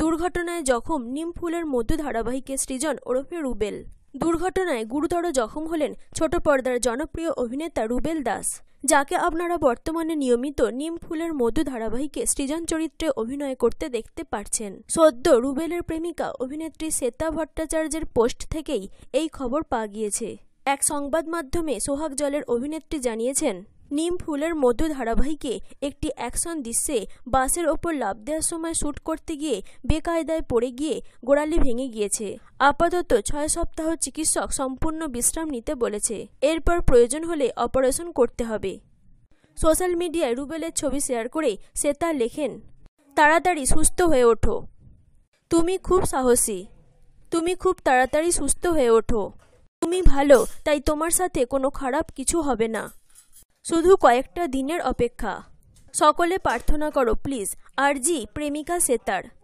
দুর্ঘটনায় জখম নিমফুলের মধ্য ধারাবাহিকের সৃজন ওরফে রুবেল দুর্ঘটনায় গুরুতর জখম হলেন ছোট পর্দার জনপ্রিয় অভিনেতা রুবেল দাস যাকে আপনারা বর্তমানে নিয়মিত নিম ফুলের মধু ধারাবাহিকে সৃজন চরিত্রে অভিনয় করতে দেখতে পারছেন সদ্য রুবেলের প্রেমিকা অভিনেত্রী শ্বেতা ভট্টাচার্যের পোস্ট থেকেই এই খবর পাওয়া গিয়েছে এক সংবাদ মাধ্যমে সোহাগ জলের অভিনেত্রী জানিয়েছেন নিম ফুলের মধু ধারাবাহিকে একটি অ্যাকশন দৃশ্যে বাসের ওপর লাভ দেওয়ার সময় শ্যুট করতে গিয়ে বেকায়দায় পড়ে গিয়ে গোড়ালি ভেঙে গিয়েছে আপাতত ছয় সপ্তাহ চিকিৎসক সম্পূর্ণ বিশ্রাম নিতে বলেছে এরপর প্রয়োজন হলে অপারেশন করতে হবে সোশ্যাল মিডিয়ায় রুবেলের ছবি শেয়ার করে সে তা লেখেন তাড়াতাড়ি সুস্থ হয়ে ওঠো তুমি খুব সাহসী তুমি খুব তাড়াতাড়ি সুস্থ হয়ে ওঠো তুমি ভালো তাই তোমার সাথে কোনো খারাপ কিছু হবে না শুধু কয়েকটা দিনের অপেক্ষা সকলে প্রার্থনা করো প্লিজ আর জি প্রেমিকা সেতার